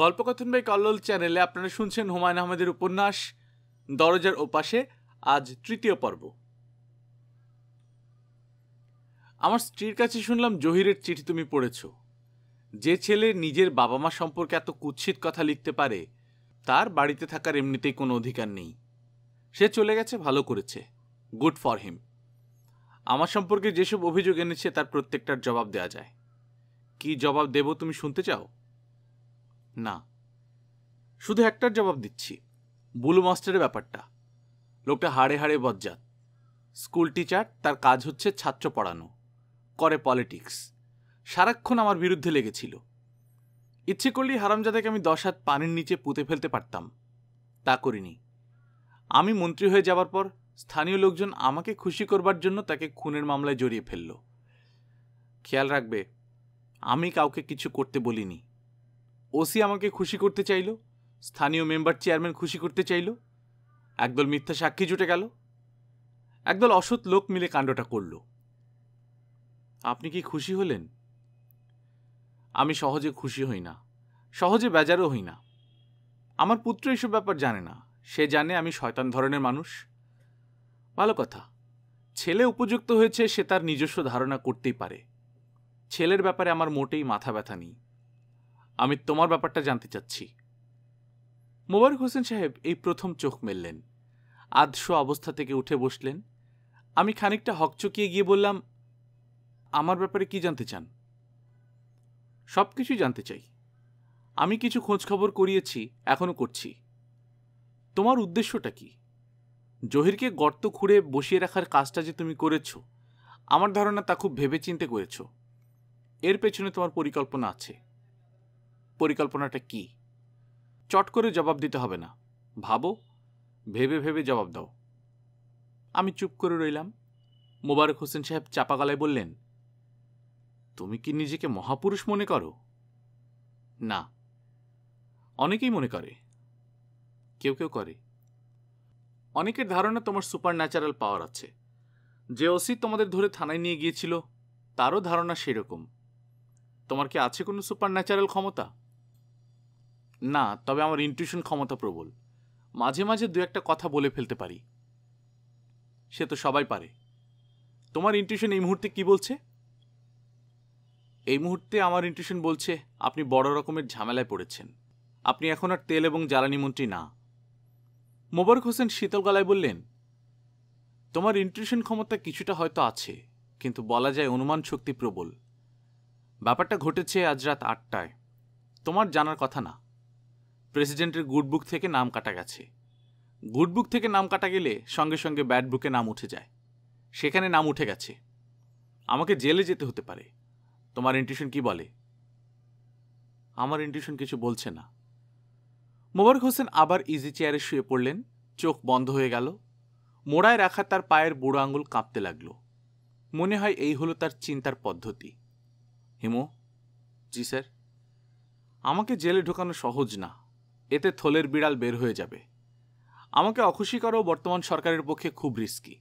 গল্পকথন by Kallol চ্যানেলে আপনারা শুনছেন হুমায়ুন আহমেদের উপন্যাস দরজার ওপাশে আজ তৃতীয় পর্ব আমার স্ত্রীর কাছে শুনলাম জহিরের চিঠি তুমি পড়েছ যে ছেলে নিজের বাবা মা সম্পর্কে এত কুৎসিত কথা লিখতে পারে তার বাড়িতে থাকার এমনিতেই কোনো অধিকার নেই সে চলে গেছে ভালো করেছে গুড ফর হিম আমার সম্পর্কে যেসব অভিযোগ এনেছে তার প্রত্যেকটার জবাব দেওয়া যায় কি জবাব দেব তুমি শুনতে চাও না শুধু একটার জবাব দিচ্ছি বুলু মাস্টারের ব্যাপারটা লোকটা হাড়ে হাড়ে বজ্জাত স্কুল টিচার তার কাজ হচ্ছে ছাত্র পড়ানো করে পলিটিক্স সারাক্ষণ আমার বিরুদ্ধে লেগেছিল ইচ্ছে করলেই হারামজাদাকে আমি দশ হাত পানির নিচে পুঁতে ফেলতে পারতাম তা করিনি আমি মন্ত্রী হয়ে যাবার পর স্থানীয় লোকজন আমাকে খুশি করবার জন্য তাকে খুনের মামলায় জড়িয়ে ফেলল খেয়াল রাখবে আমি কাউকে কিছু করতে বলিনি ওসি আমাকে খুশি করতে চাইল স্থানীয় মেম্বার চেয়ারম্যান খুশি করতে চাইল একদল মিথ্যা সাক্ষী জুটে গেল একদল অসৎ লোক মিলে কাণ্ডটা করল আপনি কি খুশি হলেন আমি সহজে খুশি হই না সহজে বেজারও হই না আমার পুত্র এসব ব্যাপার জানে না সে জানে আমি শয়তান ধরনের মানুষ ভালো কথা ছেলে উপযুক্ত হয়েছে সে তার নিজস্ব ধারণা করতেই পারে ছেলের ব্যাপারে আমার মোটেই মাথা ব্যথা নেই আমি তোমার ব্যাপারটা জানতে চাচ্ছি মোবারক হোসেন সাহেব এই প্রথম চোখ মেললেন আধশো অবস্থা থেকে উঠে বসলেন আমি খানিকটা হকচকিয়ে গিয়ে বললাম আমার ব্যাপারে কি জানতে চান সব কিছুই জানতে চাই আমি কিছু খোঁজখবর করিয়েছি এখনও করছি তোমার উদ্দেশ্যটা কি জহিরকে গর্ত খুঁড়ে বসিয়ে রাখার কাজটা যে তুমি করেছ আমার ধারণা তা খুব ভেবেচিন্তে করেছ এর পেছনে তোমার পরিকল্পনা আছে পরিকল্পনাটা কি চট করে জবাব দিতে হবে না ভাবো ভেবে ভেবে জবাব দাও আমি চুপ করে রইলাম মোবারক হোসেন সাহেব চাপা গলায় বললেন তুমি কি নিজেকে মহাপুরুষ মনে করো না অনেকেই মনে করে কেউ কেউ করে অনেকের ধারণা তোমার সুপার ন্যাচারাল পাওয়ার আছে যে ওসি তোমাদের ধরে থানায় নিয়ে গিয়েছিল তারও ধারণা সেরকম তোমার কি আছে কোনো সুপার ন্যাচারাল ক্ষমতা না তবে আমার ইনটিউশন ক্ষমতা প্রবল মাঝে মাঝে দু একটা কথা বলে ফেলতে পারি সে তো সবাই পারে তোমার ইনটিউশন এই মুহূর্তে কি বলছে এই মুহূর্তে আমার ইনটিউশন বলছে আপনি বড় রকমের ঝামেলায় পড়েছেন আপনি এখন আর তেল এবং জ্বালানি মন্ত্রী না মোবারক হোসেন শীতল গলায় বললেন তোমার ইনটিউশন ক্ষমতা কিছুটা হয়তো আছে কিন্তু বলা যায় অনুমান শক্তি প্রবল ব্যাপারটা ঘটেছে আজ রাত আটটায় তোমার জানার কথা না প্রেসিডেন্টের গুডবুক থেকে নাম কাটা গেছে গুডবুক থেকে নাম কাটা গেলে সঙ্গে সঙ্গে ব্যাড বুকে নাম উঠে যায় সেখানে নাম উঠে গেছে আমাকে জেলে যেতে হতে পারে তোমার ইন্টিউশন কি বলে আমার ইন্টিউশন কিছু বলছে না মোবারক হোসেন আবার ইজি চেয়ারে শুয়ে পড়লেন চোখ বন্ধ হয়ে গেল মোড়ায় রাখা তার পায়ের বুড়ো আঙুল কাঁপতে লাগল মনে হয় এই হলো তার চিন্তার পদ্ধতি হিমো জি স্যার আমাকে জেলে ঢোকানো সহজ না এতে থলের বিড়াল বের হয়ে যাবে আমাকে অখুশি করো বর্তমান সরকারের পক্ষে খুব রিস্কি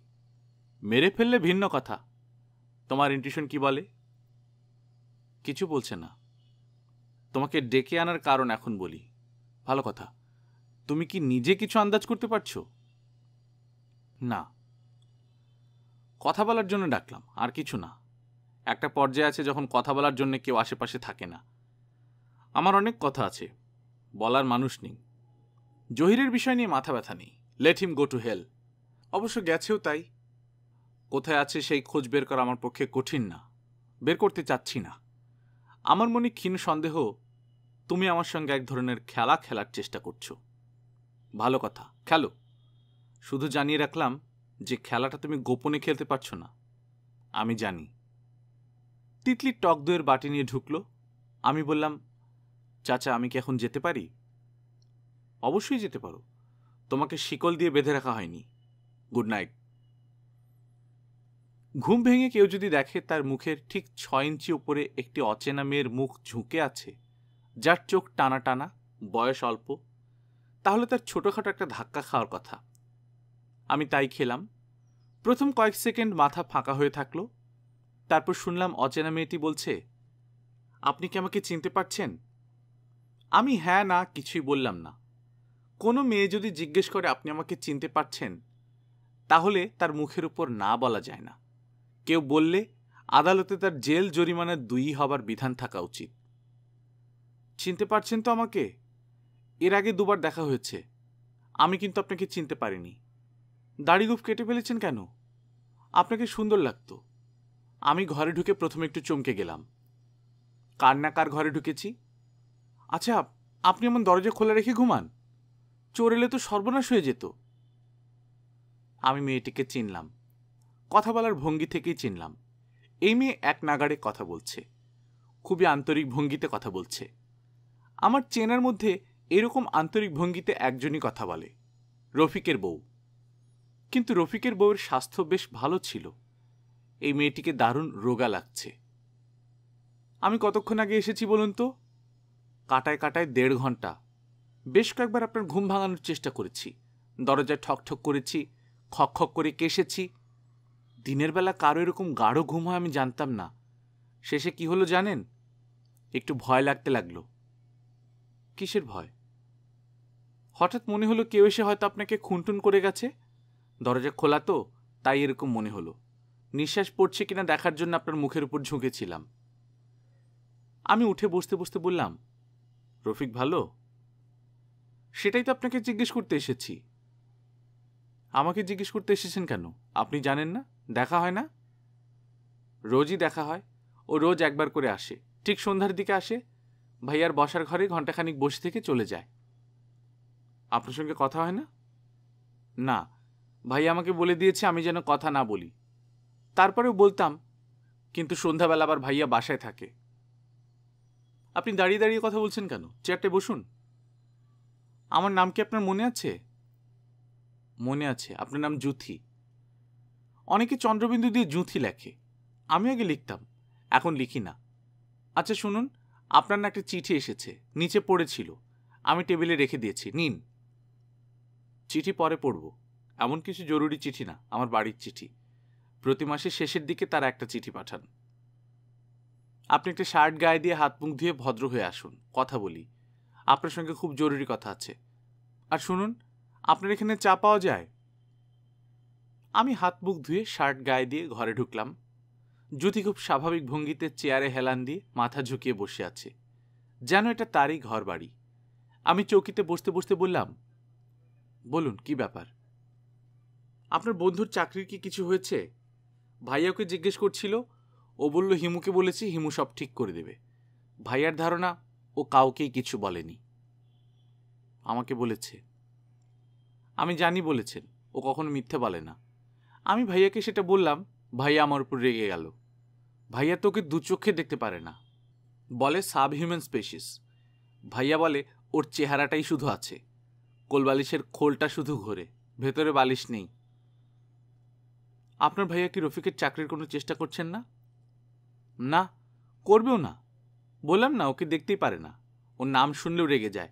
মেরে ফেললে ভিন্ন কথা তোমার ইন্টিউশন কি বলে কিছু বলছে না তোমাকে ডেকে আনার কারণ এখন বলি ভালো কথা তুমি কি নিজে কিছু আন্দাজ করতে পারছো না কথা বলার জন্য ডাকলাম আর কিছু না একটা পর্যায়ে আছে যখন কথা বলার জন্য কেউ আশেপাশে থাকে না আমার অনেক কথা আছে বলার মানুষ নেই জহিরের বিষয় নিয়ে মাথা ব্যথা নেই let him go to hell অবশ্য গেছেও তাই কোথায় আছে সেই খোঁজ বের করা আমার পক্ষে কঠিন না বের করতে চাচ্ছি না আমার মনে ক্ষীণ সন্দেহ তুমি আমার সঙ্গে এক ধরনের খেলা খেলার চেষ্টা করছো ভালো কথা খেলো শুধু জানিয়ে রাখলাম যে খেলাটা তুমি গোপনে খেলতে পারছো না আমি জানি তিতলি টক দইয়ের বাটি নিয়ে ঢুকলো আমি বললাম চাচা আমি কি এখন যেতে পারি অবশ্যই যেতে পারো তোমাকে শিকল দিয়ে বেঁধে রাখা হয়নি গুড নাইট ঘুম ভেঙে কেউ যদি দেখে তার মুখের ঠিক ছ ইঞ্চি উপরে একটি অচেনা মেয়ের মুখ ঝুঁকে আছে যার চোখ টানা টানা বয়স অল্প তাহলে তার ছোটোখাটো একটা ধাক্কা খাওয়ার কথা আমি তাই খেলাম প্রথম কয়েক সেকেন্ড মাথা ফাঁকা হয়ে থাকলো তারপর শুনলাম অচেনা মেয়েটি বলছে আপনি কি আমাকে চিনতে পারছেন আমি হ্যাঁ না কিছুই বললাম না কোনো মেয়ে যদি জিজ্ঞেস করে আপনি আমাকে চিনতে পারছেন তাহলে তার মুখের উপর না বলা যায় না কেউ বললে আদালতে তার জেল জরিমানা দুই হবার বিধান থাকা উচিত চিনতে পারছেন তো আমাকে এর আগে দুবার দেখা হয়েছে আমি কিন্তু আপনাকে চিনতে পারিনি দাড়িগুপ কেটে ফেলেছেন কেন আপনাকে সুন্দর লাগতো আমি ঘরে ঢুকে প্রথমে একটু চমকে গেলাম কার না কার ঘরে ঢুকেছি আচ্ছা আপনি এমন দরজা খোলা রেখে ঘুমান চোর এলে তো সর্বনাশ হয়ে যেত আমি মেয়েটিকে চিনলাম কথা বলার ভঙ্গি থেকেই চিনলাম এই মেয়ে এক নাগাড়ে কথা বলছে খুবই আন্তরিক ভঙ্গিতে কথা বলছে আমার চেনার মধ্যে এরকম আন্তরিক ভঙ্গিতে একজনই কথা বলে রফিকের বউ কিন্তু রফিকের বউয়ের স্বাস্থ্য বেশ ভালো ছিল এই মেয়েটিকে দারুণ রোগা লাগছে আমি কতক্ষণ আগে এসেছি বলুন তো কাটায় কাটায় দেড় ঘন্টা বেশ কয়েকবার আপনার ঘুম ভাঙানোর চেষ্টা করেছি দরজায় ঠকঠক করেছি খক খক করে কেসেছি দিনের বেলা কারো এরকম গাঢ় ঘুম হয় আমি জানতাম না শেষে কি হলো জানেন একটু ভয় লাগতে লাগলো কিসের ভয় হঠাৎ মনে হলো কেউ এসে হয়তো আপনাকে খুনটুন করে গেছে দরজা খোলা তো তাই এরকম মনে হলো নিঃশ্বাস পড়ছে কিনা দেখার জন্য আপনার মুখের উপর ঝুঁকেছিলাম আমি উঠে বসতে বসতে বললাম রফিক ভালো সেটাই তো আপনাকে জিজ্ঞেস করতে এসেছি আমাকে জিজ্ঞেস করতে এসেছেন কেন আপনি জানেন না দেখা হয় না রোজই দেখা হয় ও রোজ একবার করে আসে ঠিক সন্ধ্যার দিকে আসে ভাইয়ার বসার ঘরে ঘন্টাখানিক বসে থেকে চলে যায় আপনার সঙ্গে কথা হয় না না ভাই আমাকে বলে দিয়েছে আমি যেন কথা না বলি তারপরেও বলতাম কিন্তু সন্ধ্যাবেলা আবার ভাইয়া বাসায় থাকে আপনি দাঁড়িয়ে দাঁড়িয়ে কথা বলছেন কেন চেয়ারটে বসুন আমার নাম কি আপনার মনে আছে মনে আছে আপনার নাম জুথি অনেকে চন্দ্রবিন্দু দিয়ে জুথি লেখে আমি আগে লিখতাম এখন লিখি না আচ্ছা শুনুন আপনার না একটা চিঠি এসেছে নিচে পড়েছিল আমি টেবিলে রেখে দিয়েছি নিন চিঠি পরে পড়ব এমন কিছু জরুরি চিঠি না আমার বাড়ির চিঠি প্রতি মাসের শেষের দিকে তারা একটা চিঠি পাঠান আপনি একটা শার্ট গায়ে দিয়ে হাত মুখ ধুয়ে ভদ্র হয়ে আসুন কথা বলি আপনার সঙ্গে খুব জরুরি কথা আছে আর শুনুন আপনার এখানে চা পাওয়া যায় আমি হাত মুখ ধুয়ে শার্ট গায়ে দিয়ে ঘরে ঢুকলাম জ্যোতি খুব স্বাভাবিক ভঙ্গিতে চেয়ারে হেলান দিয়ে মাথা ঝুঁকিয়ে বসে আছে যেন এটা তারই ঘর বাড়ি আমি চৌকিতে বসতে বসতে বললাম বলুন কি ব্যাপার আপনার বন্ধুর চাকরির কি কিছু হয়েছে ভাইয়া ওকে জিজ্ঞেস করছিল ও বলল হিমুকে বলেছি হিমু সব ঠিক করে দেবে ভাইয়ার ধারণা ও কাউকেই কিছু বলেনি আমাকে বলেছে আমি জানি বলেছেন ও কখনো মিথ্যে বলে না আমি ভাইয়াকে সেটা বললাম ভাইয়া আমার উপর রেগে গেল ভাইয়া তোকে দু চোখে দেখতে পারে না বলে সাব হিউম্যান স্পেসিস ভাইয়া বলে ওর চেহারাটাই শুধু আছে কোলবালিশের খোলটা শুধু ঘোরে ভেতরে বালিশ নেই আপনার ভাইয়া কি রফিকের চাকরির কোনো চেষ্টা করছেন না না করবেও না বললাম না ওকে দেখতেই পারে না ওর নাম শুনলেও রেগে যায়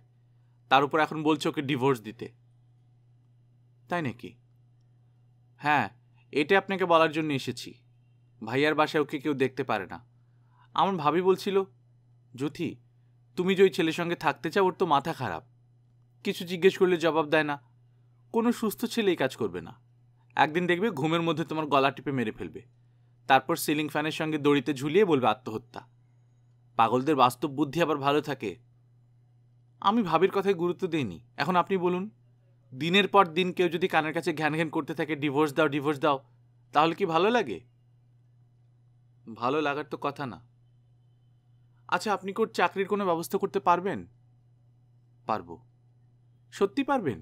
তার উপর এখন বলছে ওকে ডিভোর্স দিতে তাই নাকি হ্যাঁ এটা আপনাকে বলার জন্য এসেছি ভাইয়ার বাসায় ওকে কেউ দেখতে পারে না আমার ভাবি বলছিল জ্যোতি তুমি যে ওই ছেলের সঙ্গে থাকতে চাও ওর তো মাথা খারাপ কিছু জিজ্ঞেস করলে জবাব দেয় না কোনো সুস্থ ছেলে এই কাজ করবে না একদিন দেখবে ঘুমের মধ্যে তোমার গলা টিপে মেরে ফেলবে তারপর সিলিং ফ্যানের সঙ্গে দড়িতে ঝুলিয়ে বলবে আত্মহত্যা পাগলদের বাস্তব বুদ্ধি আবার ভালো থাকে আমি ভাবির কথায় গুরুত্ব দিইনি এখন আপনি বলুন দিনের পর দিন কেউ যদি কানের কাছে ঘ্যান ঘ্যান করতে থাকে ডিভোর্স দাও ডিভোর্স দাও তাহলে কি ভালো লাগে ভালো লাগার তো কথা না আচ্ছা আপনি কোর চাকরির কোনো ব্যবস্থা করতে পারবেন পারব সত্যি পারবেন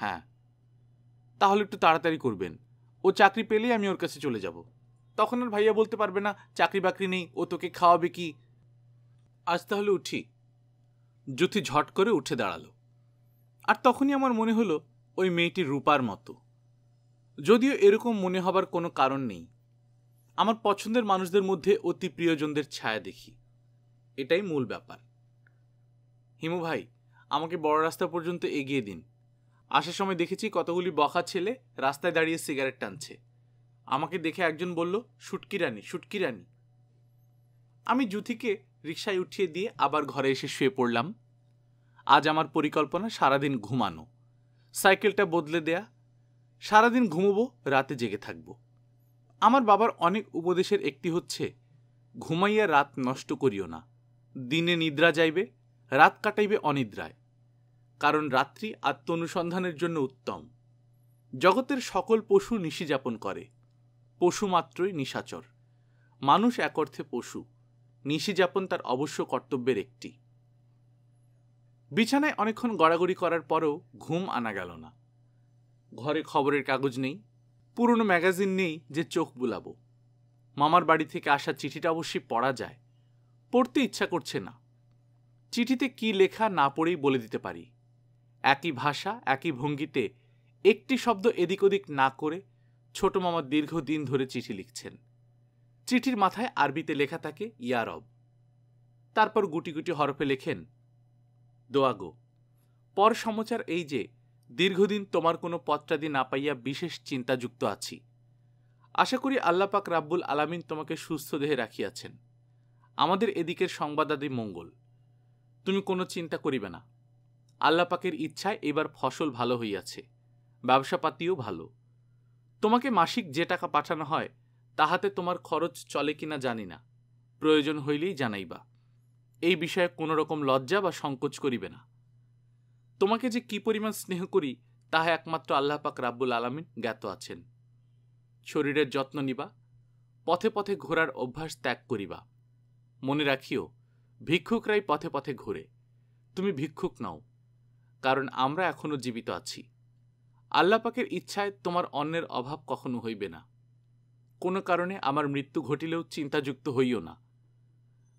হ্যাঁ তাহলে একটু তাড়াতাড়ি করবেন ও চাকরি পেলেই আমি ওর কাছে চলে যাব তখন আর ভাইয়া বলতে পারবে না চাকরি বাকরি নেই ও তোকে খাওয়াবে কি আজ তাহলে উঠি জ্যোতি ঝট করে উঠে দাঁড়ালো আর তখনই আমার মনে হলো ওই মেয়েটি রূপার মতো যদিও এরকম মনে হবার কোনো কারণ নেই আমার পছন্দের মানুষদের মধ্যে অতি প্রিয়জনদের ছায়া দেখি এটাই মূল ব্যাপার হিমু ভাই আমাকে বড় রাস্তা পর্যন্ত এগিয়ে দিন আসার সময় দেখেছি কতগুলি বখা ছেলে রাস্তায় দাঁড়িয়ে সিগারেট টানছে আমাকে দেখে একজন বলল সুটকি রানী সুটকি রানী আমি জুথিকে রিক্সায় উঠিয়ে দিয়ে আবার ঘরে এসে শুয়ে পড়লাম আজ আমার পরিকল্পনা সারাদিন ঘুমানো সাইকেলটা বদলে দেয়া সারাদিন ঘুমবো রাতে জেগে থাকব আমার বাবার অনেক উপদেশের একটি হচ্ছে ঘুমাইয়া রাত নষ্ট করিও না দিনে নিদ্রা যাইবে রাত কাটাইবে অনিদ্রায় কারণ রাত্রি আত্ম অনুসন্ধানের জন্য উত্তম জগতের সকল পশু নিশিযাপন করে পশু মাত্রই নিশাচর মানুষ এক অর্থে পশু নিশিযাপন তার অবশ্য কর্তব্যের একটি বিছানায় অনেকক্ষণ গড়াগড়ি করার পরও ঘুম আনা গেল না ঘরে খবরের কাগজ নেই পুরনো ম্যাগাজিন নেই যে চোখ বুলাবো মামার বাড়ি থেকে আসা চিঠিটা অবশ্যই পড়া যায় পড়তে ইচ্ছা করছে না চিঠিতে কি লেখা না পড়েই বলে দিতে পারি একই ভাষা একই ভঙ্গিতে একটি শব্দ এদিক ওদিক না করে ছোট মামা দীর্ঘদিন ধরে চিঠি লিখছেন চিঠির মাথায় আরবিতে লেখা থাকে ইয়ারব তারপর গুটি গুটি হরফে লেখেন দোয়াগো পর সমাচার এই যে দীর্ঘদিন তোমার কোনো পত্রাদি না পাইয়া বিশেষ চিন্তাযুক্ত আছি আশা করি আল্লাপাক রাব্বুল আলামিন তোমাকে সুস্থ দেহে রাখিয়াছেন আমাদের এদিকের সংবাদাদি মঙ্গল তুমি কোনো চিন্তা করিবে না আল্লাপাকের ইচ্ছায় এবার ফসল ভালো হইয়াছে ব্যবসাপাতিও ভালো তোমাকে মাসিক যে টাকা পাঠানো হয় তাহাতে তোমার খরচ চলে কিনা জানি না প্রয়োজন হইলেই জানাইবা এই বিষয়ে কোনো রকম লজ্জা বা সংকোচ করিবে না তোমাকে যে কি পরিমাণ স্নেহ করি তাহা একমাত্র আল্লাহ পাক রাব্বুল আলমিন জ্ঞাত আছেন শরীরের যত্ন নিবা পথে পথে ঘোরার অভ্যাস ত্যাগ করিবা মনে রাখিও ভিক্ষুকরাই পথে পথে ঘোরে তুমি ভিক্ষুক নাও কারণ আমরা এখনও জীবিত আছি আল্লাপাকের ইচ্ছায় তোমার অন্যের অভাব কখনো হইবে না কোনো কারণে আমার মৃত্যু ঘটিলেও চিন্তাযুক্ত হইও না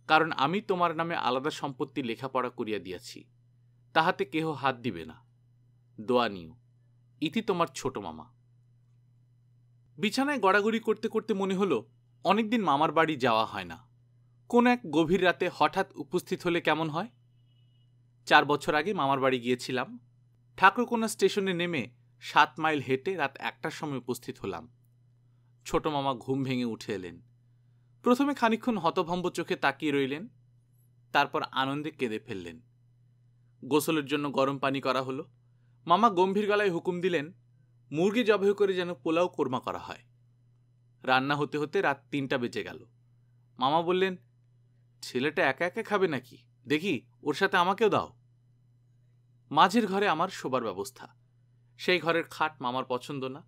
কারণ আমি তোমার নামে আলাদা সম্পত্তি লেখাপড়া করিয়া দিয়াছি তাহাতে কেহ হাত দিবে না দোয়া নিও ইতি তোমার ছোট মামা বিছানায় গড়াগড়ি করতে করতে মনে হলো অনেকদিন মামার বাড়ি যাওয়া হয় না কোন এক গভীর রাতে হঠাৎ উপস্থিত হলে কেমন হয় চার বছর আগে মামার বাড়ি গিয়েছিলাম ঠাকুরকোনা স্টেশনে নেমে সাত মাইল হেঁটে রাত একটার সময় উপস্থিত হলাম ছোট মামা ঘুম ভেঙে উঠে এলেন প্রথমে খানিক্ষণ হতভম্ব চোখে তাকিয়ে রইলেন তারপর আনন্দে কেঁদে ফেললেন গোসলের জন্য গরম পানি করা হলো মামা গম্ভীর গলায় হুকুম দিলেন মুরগি জবে করে যেন পোলাও কোরমা করা হয় রান্না হতে হতে রাত তিনটা বেজে গেল মামা বললেন ছেলেটা একা একা খাবে নাকি দেখি ওর সাথে আমাকেও দাও মাঝের ঘরে আমার শোবার ব্যবস্থা সেই ঘরের খাট মামার পছন্দ না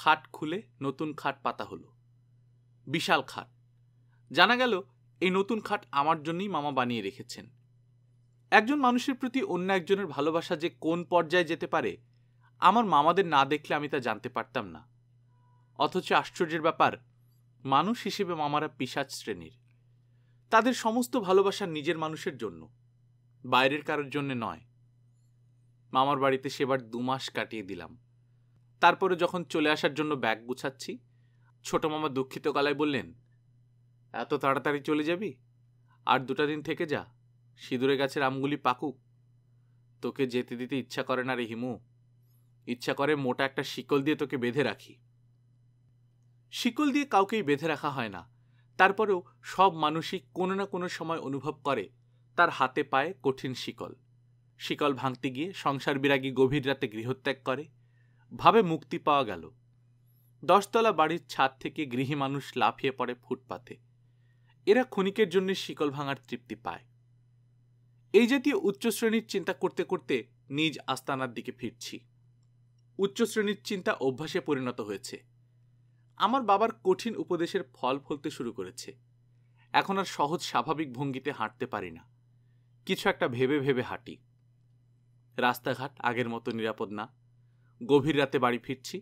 খাট খুলে নতুন খাট পাতা হলো বিশাল খাট জানা গেল এই নতুন খাট আমার জন্যই মামা বানিয়ে রেখেছেন একজন মানুষের প্রতি অন্য একজনের ভালোবাসা যে কোন পর্যায়ে যেতে পারে আমার মামাদের না দেখলে আমি তা জানতে পারতাম না অথচ আশ্চর্যের ব্যাপার মানুষ হিসেবে মামারা পিসাজ শ্রেণীর তাদের সমস্ত ভালোবাসা নিজের মানুষের জন্য বাইরের কারোর জন্য নয় মামার বাড়িতে সেবার দু মাস কাটিয়ে দিলাম তারপরে যখন চলে আসার জন্য ব্যাগ গুছাচ্ছি ছোট মামা দুঃখিত গলায় বললেন এত তাড়াতাড়ি চলে যাবি আর দুটা দিন থেকে যা সিঁদুরে গাছের আমগুলি পাকুক তোকে যেতে দিতে ইচ্ছা করে না রে হিমু ইচ্ছা করে মোটা একটা শিকল দিয়ে তোকে বেঁধে রাখি শিকল দিয়ে কাউকেই বেঁধে রাখা হয় না তারপরেও সব মানুষই কোনো না কোনো সময় অনুভব করে তার হাতে পায়ে কঠিন শিকল শিকল ভাঙতে গিয়ে সংসার বিরাগী গভীর রাতে গৃহত্যাগ করে ভাবে মুক্তি পাওয়া গেল দশতলা বাড়ির ছাদ থেকে গৃহী মানুষ লাফিয়ে পড়ে ফুটপাতে এরা ক্ষণিকের জন্য শিকল ভাঙার তৃপ্তি পায় এই জাতীয় উচ্চ শ্রেণীর চিন্তা করতে করতে নিজ আস্তানার দিকে ফিরছি উচ্চ শ্রেণীর চিন্তা অভ্যাসে পরিণত হয়েছে আমার বাবার কঠিন উপদেশের ফল ফলতে শুরু করেছে এখন আর সহজ স্বাভাবিক ভঙ্গিতে হাঁটতে পারি না কিছু একটা ভেবে ভেবে হাঁটি রাস্তাঘাট আগের মতো নিরাপদ না গভীর রাতে বাড়ি ফিরছি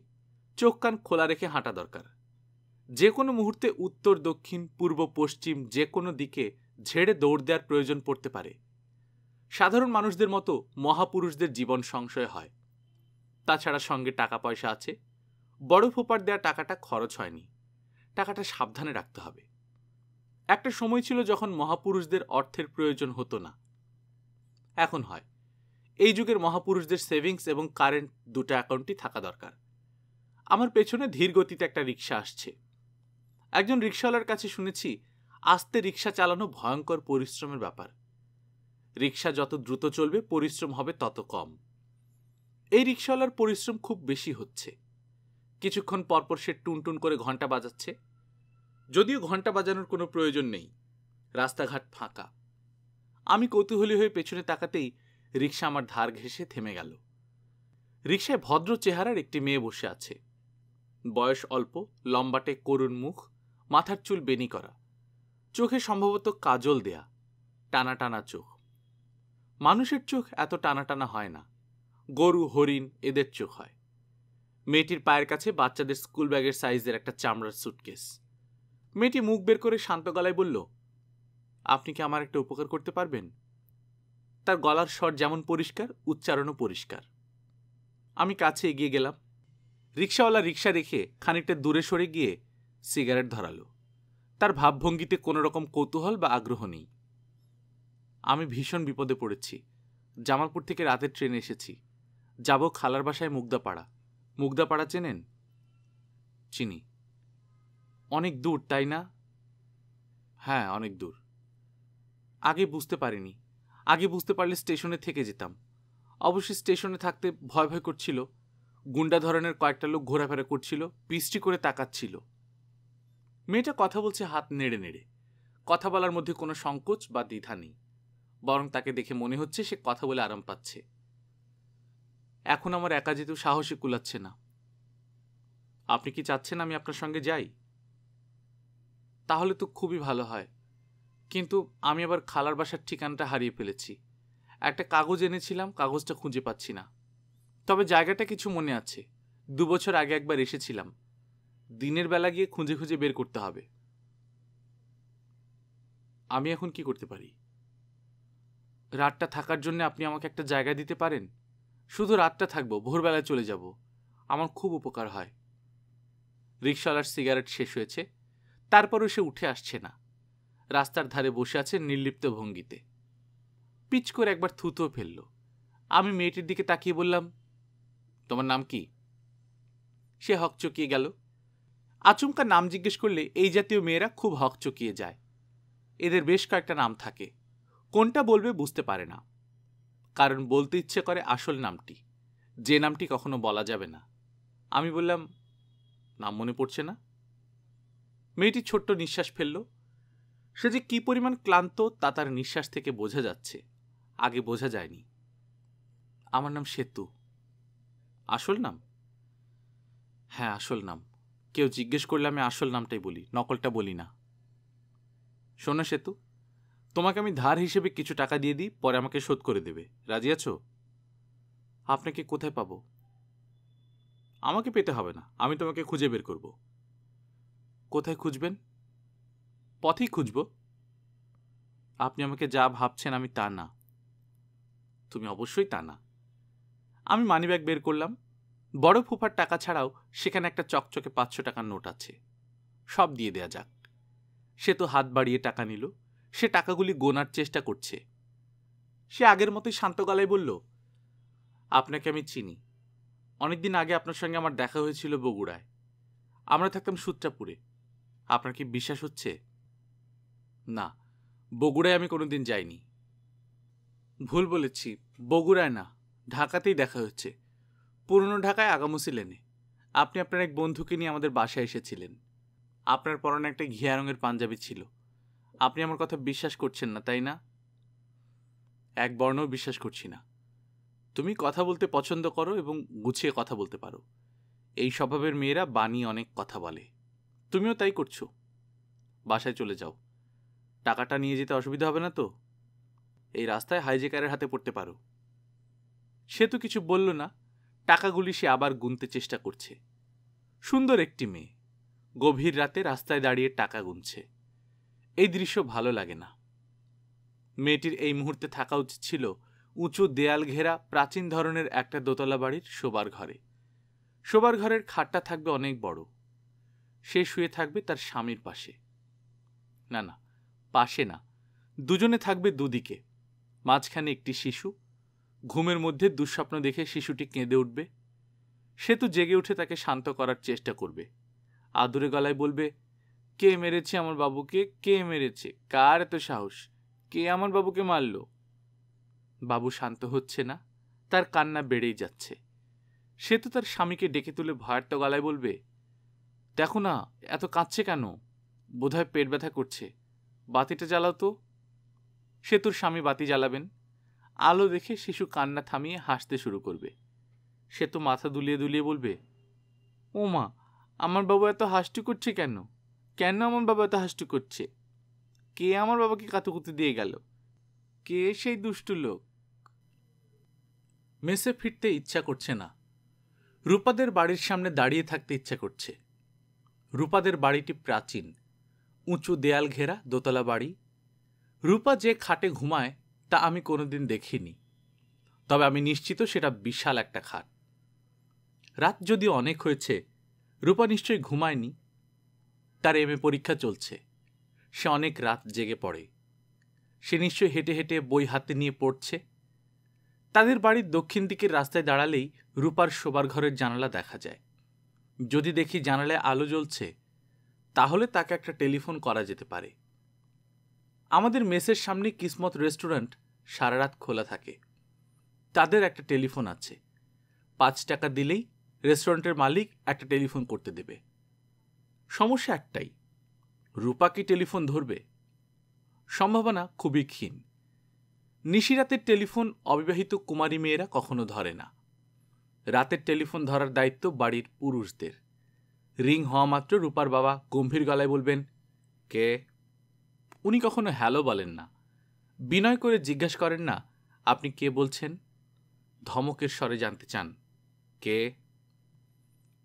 চোখ কান খোলা রেখে হাঁটা দরকার যে কোনো মুহূর্তে উত্তর দক্ষিণ পূর্ব পশ্চিম যে কোনো দিকে ঝেড়ে দৌড় দেওয়ার প্রয়োজন পড়তে পারে সাধারণ মানুষদের মতো মহাপুরুষদের জীবন সংশয় হয় তাছাড়া সঙ্গে টাকা পয়সা আছে বড় ফোপার দেওয়া টাকাটা খরচ হয়নি টাকাটা সাবধানে রাখতে হবে একটা সময় ছিল যখন মহাপুরুষদের অর্থের প্রয়োজন হতো না এখন হয় এই যুগের মহাপুরুষদের সেভিংস এবং কারেন্ট দুটো অ্যাকাউন্টই থাকা দরকার আমার পেছনে ধীর গতিতে একটা রিক্সা আসছে একজন রিক্সাওয়ালার কাছে শুনেছি আস্তে রিক্সা চালানো ভয়ঙ্কর পরিশ্রমের ব্যাপার রিক্সা যত দ্রুত চলবে পরিশ্রম হবে তত কম এই রিক্সাওয়ালার পরিশ্রম খুব বেশি হচ্ছে কিছুক্ষণ পরপর সে টুনটুন করে ঘন্টা বাজাচ্ছে যদিও ঘন্টা বাজানোর কোনো প্রয়োজন নেই রাস্তাঘাট ফাঁকা আমি কৌতূহলী হয়ে পেছনে তাকাতেই রিক্সা আমার ধার ঘেঁষে থেমে গেল রিক্সায় ভদ্র চেহারার একটি মেয়ে বসে আছে বয়স অল্প লম্বাটে করুণ মুখ মাথার চুল বেনি করা চোখে সম্ভবত কাজল দেয়া টানা টানা চোখ মানুষের চোখ এত টানা টানা হয় না গরু হরিণ এদের চোখ হয় মেয়েটির পায়ের কাছে বাচ্চাদের স্কুল ব্যাগের সাইজের একটা চামড়ার সুটকেস মেয়েটি মুখ বের করে শান্ত গলায় বলল আপনি কি আমার একটা উপকার করতে পারবেন তার গলার স্বর যেমন পরিষ্কার উচ্চারণও পরিষ্কার আমি কাছে এগিয়ে গেলাম রিক্সাওয়ালা রিক্সা রেখে খানিকটা দূরে সরে গিয়ে সিগারেট ধরালো তার ভাবভঙ্গিতে কোনো রকম কৌতূহল বা আগ্রহ নেই আমি ভীষণ বিপদে পড়েছি জামালপুর থেকে রাতের ট্রেনে এসেছি যাব খালার বাসায় মুগ্ধাপাড়া মুগদাপাড়া চেনেন চিনি অনেক দূর তাই না হ্যাঁ অনেক দূর আগে বুঝতে পারিনি আগে বুঝতে পারলে স্টেশনে থেকে যেতাম অবশ্যই স্টেশনে থাকতে ভয় ভয় করছিল গুন্ডা ধরনের কয়েকটা লোক ঘোরাফেরা করছিল পিস্টি করে তাকাচ্ছিল মেয়েটা কথা বলছে হাত নেড়ে নেড়ে কথা বলার মধ্যে কোনো সংকোচ বা দ্বিধা নেই বরং তাকে দেখে মনে হচ্ছে সে কথা বলে আরাম পাচ্ছে এখন আমার একা যেতেও সাহসী কুলাচ্ছে না আপনি কি চাচ্ছেন আমি আপনার সঙ্গে যাই তাহলে তো খুবই ভালো হয় কিন্তু আমি আবার খালার বাসার ঠিকানাটা হারিয়ে ফেলেছি একটা কাগজ এনেছিলাম কাগজটা খুঁজে পাচ্ছি না তবে জায়গাটা কিছু মনে আছে দু বছর আগে একবার এসেছিলাম দিনের বেলা গিয়ে খুঁজে খুঁজে বের করতে হবে আমি এখন কি করতে পারি রাতটা থাকার জন্য আপনি আমাকে একটা জায়গা দিতে পারেন শুধু রাতটা থাকবো ভোরবেলায় চলে যাব আমার খুব উপকার হয় রিক্সাওয়ালার সিগারেট শেষ হয়েছে তারপরও সে উঠে আসছে না রাস্তার ধারে বসে আছে নির্লিপ্ত ভঙ্গিতে পিচ করে একবার থুতো ফেলল আমি মেয়েটির দিকে তাকিয়ে বললাম তোমার নাম কি সে হক চকিয়ে গেল আচমকা নাম জিজ্ঞেস করলে এই জাতীয় মেয়েরা খুব হক চকিয়ে যায় এদের বেশ কয়েকটা নাম থাকে কোনটা বলবে বুঝতে পারে না কারণ বলতে ইচ্ছে করে আসল নামটি যে নামটি কখনো বলা যাবে না আমি বললাম নাম মনে পড়ছে না মেয়েটি ছোট্ট নিঃশ্বাস ফেলল সে যে কী পরিমাণ ক্লান্ত তা তার নিঃশ্বাস থেকে বোঝা যাচ্ছে আগে বোঝা যায়নি আমার নাম সেতু আসল নাম হ্যাঁ আসল নাম কেউ জিজ্ঞেস করলে আমি আসল নামটাই বলি নকলটা বলি না শোনো সেতু তোমাকে আমি ধার হিসেবে কিছু টাকা দিয়ে দিই পরে আমাকে শোধ করে দেবে রাজি আছো আপনাকে কোথায় পাবো আমাকে পেতে হবে না আমি তোমাকে খুঁজে বের করব কোথায় খুঁজবেন পথেই খুঁজব আপনি আমাকে যা ভাবছেন আমি তা না তুমি অবশ্যই তা না আমি মানিব্যাগ বের করলাম বড় ফুফার টাকা ছাড়াও সেখানে একটা চকচকে পাঁচশো টাকার নোট আছে সব দিয়ে দেয়া যাক সে তো হাত বাড়িয়ে টাকা নিল সে টাকাগুলি গোনার চেষ্টা করছে সে আগের মতোই শান্ত গলায় বলল আপনাকে আমি চিনি অনেকদিন আগে আপনার সঙ্গে আমার দেখা হয়েছিল বগুড়ায় আমরা থাকতাম সুত্রাপুরে আপনার কি বিশ্বাস হচ্ছে না বগুড়ায় আমি কোনোদিন যাইনি ভুল বলেছি বগুড়ায় না ঢাকাতেই দেখা হচ্ছে পুরনো ঢাকায় আগামসি লেনে আপনি আপনার এক বন্ধুকে নিয়ে আমাদের বাসায় এসেছিলেন আপনার পরনে একটা ঘিয়া রঙের পাঞ্জাবি ছিল আপনি আমার কথা বিশ্বাস করছেন না তাই না এক বর্ণও বিশ্বাস করছি না তুমি কথা বলতে পছন্দ করো এবং গুছিয়ে কথা বলতে পারো এই স্বভাবের মেয়েরা বাণী অনেক কথা বলে তুমিও তাই করছো বাসায় চলে যাও টাকাটা নিয়ে যেতে অসুবিধা হবে না তো এই রাস্তায় হাইজেকারের হাতে পড়তে পারো সে তো কিছু বলল না টাকাগুলি সে আবার গুনতে চেষ্টা করছে সুন্দর একটি মেয়ে গভীর রাতে রাস্তায় দাঁড়িয়ে টাকা গুনছে এই দৃশ্য ভালো লাগে না মেয়েটির এই মুহূর্তে থাকা উচিত ছিল উঁচু দেয়াল ঘেরা প্রাচীন ধরনের একটা দোতলা বাড়ির শোবার ঘরে শোবার ঘরের খাটটা থাকবে অনেক বড় সে শুয়ে থাকবে তার স্বামীর পাশে না না পাশে না দুজনে থাকবে দুদিকে মাঝখানে একটি শিশু ঘুমের মধ্যে দুঃস্বপ্ন দেখে শিশুটি কেঁদে উঠবে সে তো জেগে উঠে তাকে শান্ত করার চেষ্টা করবে আদুরে গলায় বলবে কে মেরেছে আমার বাবুকে কে মেরেছে কার এত সাহস কে আমার বাবুকে মারল বাবু শান্ত হচ্ছে না তার কান্না বেড়েই যাচ্ছে সে তো তার স্বামীকে ডেকে তুলে ভয়ার্ত গলায় বলবে দেখো না এত কাঁদছে কেন বোধহয় পেট ব্যথা করছে বাতিটা জ্বালাও তো সে তোর স্বামী বাতি জ্বালাবেন আলো দেখে শিশু কান্না থামিয়ে হাসতে শুরু করবে সে তো মাথা দুলিয়ে দুলিয়ে বলবে ও মা আমার বাবু এত হাসটি করছে কেন কেন আমার বাবা এত হাসটু করছে কে আমার বাবাকে কাতুকুতি দিয়ে গেল কে সেই দুষ্টু লোক মেসে ফিরতে ইচ্ছা করছে না রূপাদের বাড়ির সামনে দাঁড়িয়ে থাকতে ইচ্ছা করছে রূপাদের বাড়িটি প্রাচীন উঁচু দেয়াল ঘেরা দোতলা বাড়ি রূপা যে খাটে ঘুমায় তা আমি কোনোদিন দেখিনি তবে আমি নিশ্চিত সেটা বিশাল একটা খাট রাত যদি অনেক হয়েছে রূপা নিশ্চয়ই ঘুমায়নি তার এম পরীক্ষা চলছে সে অনেক রাত জেগে পড়ে সে নিশ্চয়ই হেঁটে হেঁটে বই হাতে নিয়ে পড়ছে তাদের বাড়ির দক্ষিণ দিকের রাস্তায় দাঁড়ালেই রূপার শোবার ঘরের জানালা দেখা যায় যদি দেখি জানালায় আলো জ্বলছে তাহলে তাকে একটা টেলিফোন করা যেতে পারে আমাদের মেসের সামনে কিসমত রেস্টুরেন্ট সারা রাত খোলা থাকে তাদের একটা টেলিফোন আছে পাঁচ টাকা দিলেই রেস্টুরেন্টের মালিক একটা টেলিফোন করতে দেবে সমস্যা একটাই রূপা কি টেলিফোন ধরবে সম্ভাবনা খুবই ক্ষীণ নিশিরাতের টেলিফোন অবিবাহিত কুমারী মেয়েরা কখনো ধরে না রাতের টেলিফোন ধরার দায়িত্ব বাড়ির পুরুষদের রিং হওয়া মাত্র রূপার বাবা গম্ভীর গলায় বলবেন কে উনি কখনো হ্যালো বলেন না বিনয় করে জিজ্ঞেস করেন না আপনি কে বলছেন ধমকের স্বরে জানতে চান কে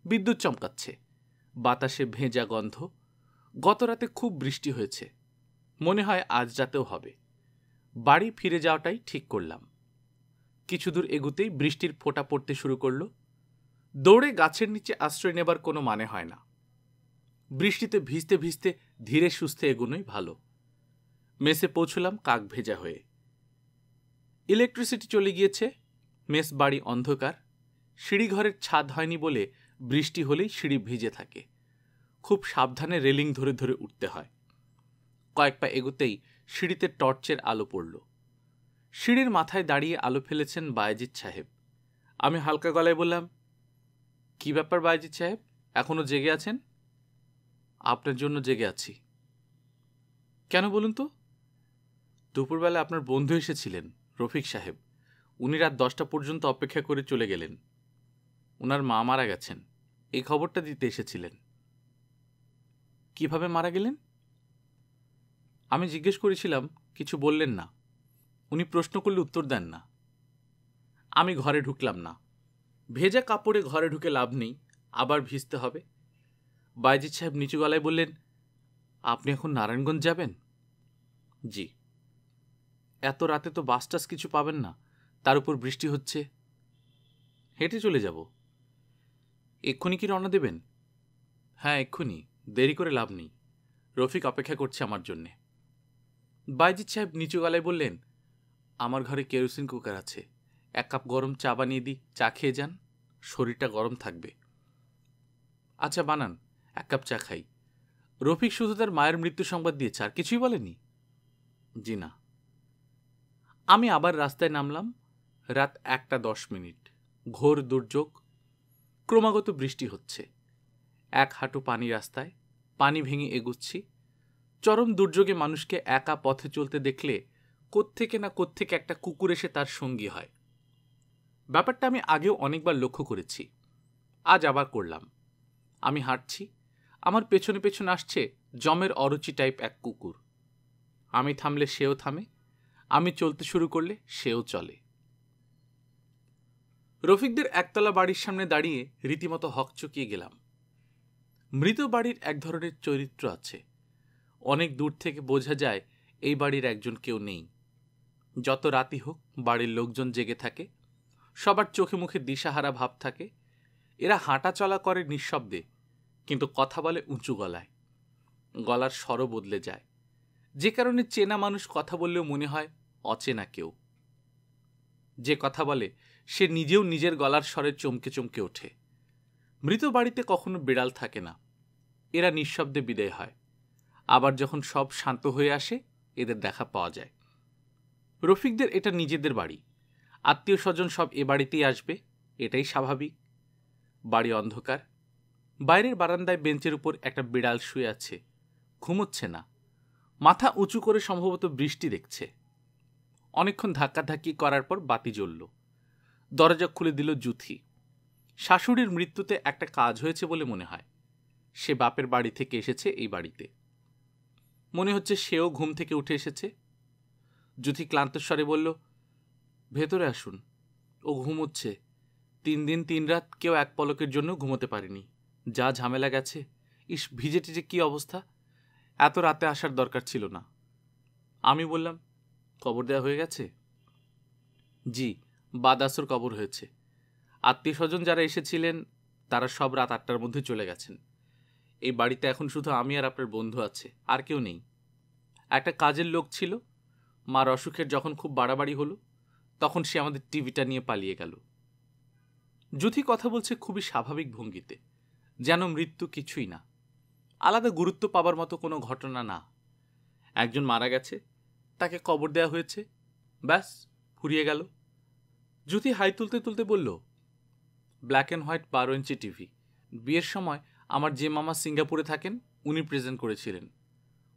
বিদ্যুৎ চমকাচ্ছে বাতাসে ভেজা গন্ধ গতরাতে খুব বৃষ্টি হয়েছে মনে হয় আজ রাতেও হবে বাড়ি ফিরে যাওয়াটাই ঠিক করলাম কিছু দূর এগুতেই বৃষ্টির ফোঁটা পড়তে শুরু করল দৌড়ে গাছের নিচে আশ্রয় নেবার কোনো মানে হয় না বৃষ্টিতে ভিজতে ভিজতে ধীরে সুস্থে এগোনোই ভালো মেসে পৌঁছলাম কাক ভেজা হয়ে ইলেকট্রিসিটি চলে গিয়েছে মেস বাড়ি অন্ধকার সিঁড়িঘরের ছাদ হয়নি বলে বৃষ্টি হলেই সিঁড়ি ভিজে থাকে খুব সাবধানে রেলিং ধরে ধরে উঠতে হয় কয়েক পা এগোতেই সিঁড়িতে টর্চের আলো পড়ল সিঁড়ির মাথায় দাঁড়িয়ে আলো ফেলেছেন বায়েজিৎ সাহেব আমি হালকা গলায় বললাম কি ব্যাপার বায়েজিৎ সাহেব এখনও জেগে আছেন আপনার জন্য জেগে আছি কেন বলুন তো দুপুরবেলা আপনার বন্ধু এসেছিলেন রফিক সাহেব উনি রাত দশটা পর্যন্ত অপেক্ষা করে চলে গেলেন ওনার মা মারা গেছেন এই খবরটা দিতে এসেছিলেন কিভাবে মারা গেলেন আমি জিজ্ঞেস করেছিলাম কিছু বললেন না উনি প্রশ্ন করলে উত্তর দেন না আমি ঘরে ঢুকলাম না ভেজা কাপড়ে ঘরে ঢুকে লাভ নেই আবার ভিজতে হবে বাইজিৎ সাহেব নিচু গলায় বললেন আপনি এখন নারায়ণগঞ্জ যাবেন জি এত রাতে তো বাস টাস কিছু পাবেন না তার উপর বৃষ্টি হচ্ছে হেঁটে চলে যাব এক্ষুনি কি রওনা দেবেন হ্যাঁ এক্ষুনি দেরি করে লাভ নেই রফিক অপেক্ষা করছে আমার জন্যে বাইজিৎ সাহেব নিচু গলায় বললেন আমার ঘরে কেরোসিন কুকার আছে এক কাপ গরম চা বানিয়ে দিই চা খেয়ে যান শরীরটা গরম থাকবে আচ্ছা বানান এক কাপ চা খাই রফিক শুধু তার মায়ের মৃত্যু সংবাদ দিয়েছে আর কিছুই বলেনি জি না আমি আবার রাস্তায় নামলাম রাত একটা দশ মিনিট ঘোর দুর্যোগ ক্রমাগত বৃষ্টি হচ্ছে এক হাঁটু পানি রাস্তায় পানি ভেঙে এগুচ্ছি চরম দুর্যোগে মানুষকে একা পথে চলতে দেখলে কোত্থেকে না কোত্থেকে একটা কুকুর এসে তার সঙ্গী হয় ব্যাপারটা আমি আগেও অনেকবার লক্ষ্য করেছি আজ আবার করলাম আমি হাঁটছি আমার পেছনে পেছনে আসছে জমের অরুচি টাইপ এক কুকুর আমি থামলে সেও থামে আমি চলতে শুরু করলে সেও চলে রফিকদের একতলা বাড়ির সামনে দাঁড়িয়ে রীতিমতো হক চকিয়ে গেলাম মৃত বাড়ির এক ধরনের চরিত্র আছে অনেক দূর থেকে বোঝা যায় এই বাড়ির একজন কেউ নেই যত রাতি হোক বাড়ির লোকজন জেগে থাকে সবার চোখে মুখে দিশাহারা ভাব থাকে এরা হাঁটা চলা করে নিঃশব্দে কিন্তু কথা বলে উঁচু গলায় গলার স্বরও বদলে যায় যে কারণে চেনা মানুষ কথা বললেও মনে হয় অচেনা কেউ যে কথা বলে সে নিজেও নিজের গলার স্বরে চমকে চমকে ওঠে মৃত বাড়িতে কখনো বিড়াল থাকে না এরা নিঃশব্দে বিদায় হয় আবার যখন সব শান্ত হয়ে আসে এদের দেখা পাওয়া যায় রফিকদের এটা নিজেদের বাড়ি আত্মীয় স্বজন সব এ বাড়িতেই আসবে এটাই স্বাভাবিক বাড়ি অন্ধকার বাইরের বারান্দায় বেঞ্চের উপর একটা বিড়াল শুয়ে আছে ঘুমোচ্ছে না মাথা উঁচু করে সম্ভবত বৃষ্টি দেখছে অনেকক্ষণ ধাক্কাধাক্কি করার পর বাতি জ্বলল দরজা খুলে দিল জুথি শাশুড়ির মৃত্যুতে একটা কাজ হয়েছে বলে মনে হয় সে বাপের বাড়ি থেকে এসেছে এই বাড়িতে মনে হচ্ছে সেও ঘুম থেকে উঠে এসেছে জুথি ক্লান্তস্বরে বলল ভেতরে আসুন ও ঘুমোচ্ছে তিন দিন তিন রাত কেউ এক পলকের জন্য ঘুমোতে পারেনি যা ঝামেলা গেছে ইস ভিজে টিজে কী অবস্থা এত রাতে আসার দরকার ছিল না আমি বললাম খবর দেওয়া হয়ে গেছে জি বাদাসুর কবর হয়েছে আত্মীয় স্বজন যারা এসেছিলেন তারা সব রাত আটটার মধ্যে চলে গেছেন এই বাড়িতে এখন শুধু আমি আর আপনার বন্ধু আছে আর কেউ নেই একটা কাজের লোক ছিল মার অসুখের যখন খুব বাড়াবাড়ি হলো তখন সে আমাদের টিভিটা নিয়ে পালিয়ে গেল যুথি কথা বলছে খুবই স্বাভাবিক ভঙ্গিতে যেন মৃত্যু কিছুই না আলাদা গুরুত্ব পাবার মতো কোনো ঘটনা না একজন মারা গেছে তাকে কবর দেওয়া হয়েছে ব্যাস ফুরিয়ে গেল জ্যোতি হাই তুলতে তুলতে বলল ব্ল্যাক অ্যান্ড হোয়াইট বারো ইঞ্চি টিভি বিয়ের সময় আমার যে মামা সিঙ্গাপুরে থাকেন উনি প্রেজেন্ট করেছিলেন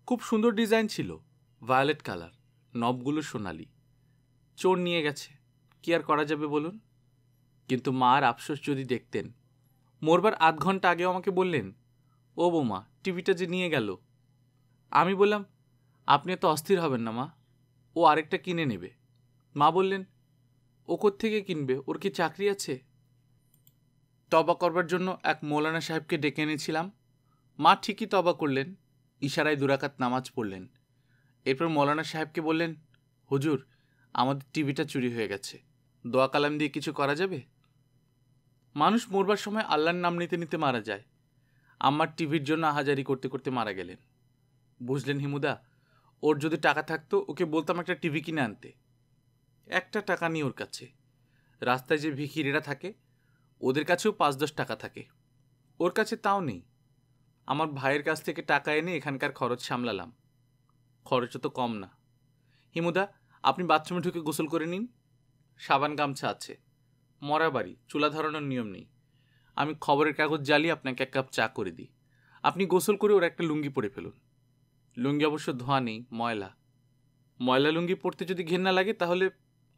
খুব সুন্দর ডিজাইন ছিল ভায়োলেট কালার নবগুলো সোনালি চোর নিয়ে গেছে কি আর করা যাবে বলুন কিন্তু মার আফসোস যদি দেখতেন মরবার আধ ঘন্টা আগেও আমাকে বললেন ও বৌমা টিভিটা যে নিয়ে গেল আমি বললাম আপনি এত অস্থির হবেন না মা ও আরেকটা কিনে নেবে মা বললেন ও থেকে কিনবে ওর কি চাকরি আছে তবা করবার জন্য এক মৌলানা সাহেবকে ডেকে এনেছিলাম মা ঠিকই তবা করলেন ইশারায় দুরাকাত নামাজ পড়লেন এরপর মৌলানা সাহেবকে বললেন হুজুর আমাদের টিভিটা চুরি হয়ে গেছে দোয়া কালাম দিয়ে কিছু করা যাবে মানুষ মরবার সময় আল্লাহর নাম নিতে নিতে মারা যায় আমার টিভির জন্য আহাজারি করতে করতে মারা গেলেন বুঝলেন হিমুদা ওর যদি টাকা থাকতো ওকে বলতাম একটা টিভি কিনে আনতে একটা টাকা নিয়ে ওর কাছে রাস্তায় যে ভিখিরিরা থাকে ওদের কাছেও পাঁচ দশ টাকা থাকে ওর কাছে তাও নেই আমার ভাইয়ের কাছ থেকে টাকা এনে এখানকার খরচ সামলালাম খরচও তো কম না হিমুদা আপনি বাথরুমে ঢুকে গোসল করে নিন সাবান গামছা আছে মরা বাড়ি চুলা ধরানোর নিয়ম নেই আমি খবরের কাগজ জ্বালিয়ে আপনাকে এক কাপ চা করে দিই আপনি গোসল করে ওর একটা লুঙ্গি পরে ফেলুন লুঙ্গি অবশ্য ধোয়া নেই ময়লা ময়লা লুঙ্গি পরতে যদি ঘেন্না লাগে তাহলে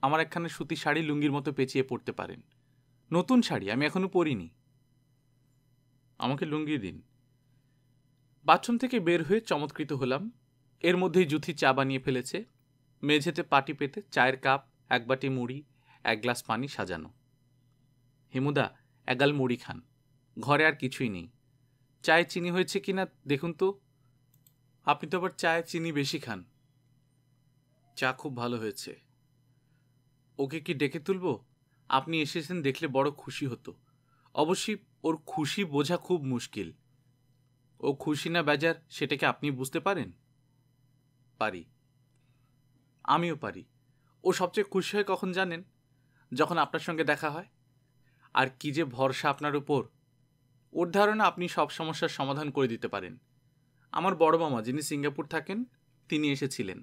আমার একখানে সুতি শাড়ি লুঙ্গির মতো পেঁচিয়ে পড়তে পারেন নতুন শাড়ি আমি এখনও পরিনি আমাকে লুঙ্গি দিন বাথরুম থেকে বের হয়ে চমৎকৃত হলাম এর মধ্যেই জুথি চা বানিয়ে ফেলেছে মেঝেতে পাটি পেতে চায়ের কাপ এক বাটি মুড়ি এক গ্লাস পানি সাজানো হেমুদা এগাল মুড়ি খান ঘরে আর কিছুই নেই চায়ে চিনি হয়েছে কি না দেখুন তো আপনি তো আবার চায়ে চিনি বেশি খান চা খুব ভালো হয়েছে ওকে কি ডেকে তুলব আপনি এসেছেন দেখলে বড় খুশি হতো অবশ্যই ওর খুশি বোঝা খুব মুশকিল ও খুশি না বেজার সেটাকে আপনি বুঝতে পারেন পারি আমিও পারি ও সবচেয়ে খুশি হয় কখন জানেন যখন আপনার সঙ্গে দেখা হয় আর কি যে ভরসা আপনার উপর ওর ধারণা আপনি সব সমস্যার সমাধান করে দিতে পারেন আমার বড় মামা যিনি সিঙ্গাপুর থাকেন তিনি এসেছিলেন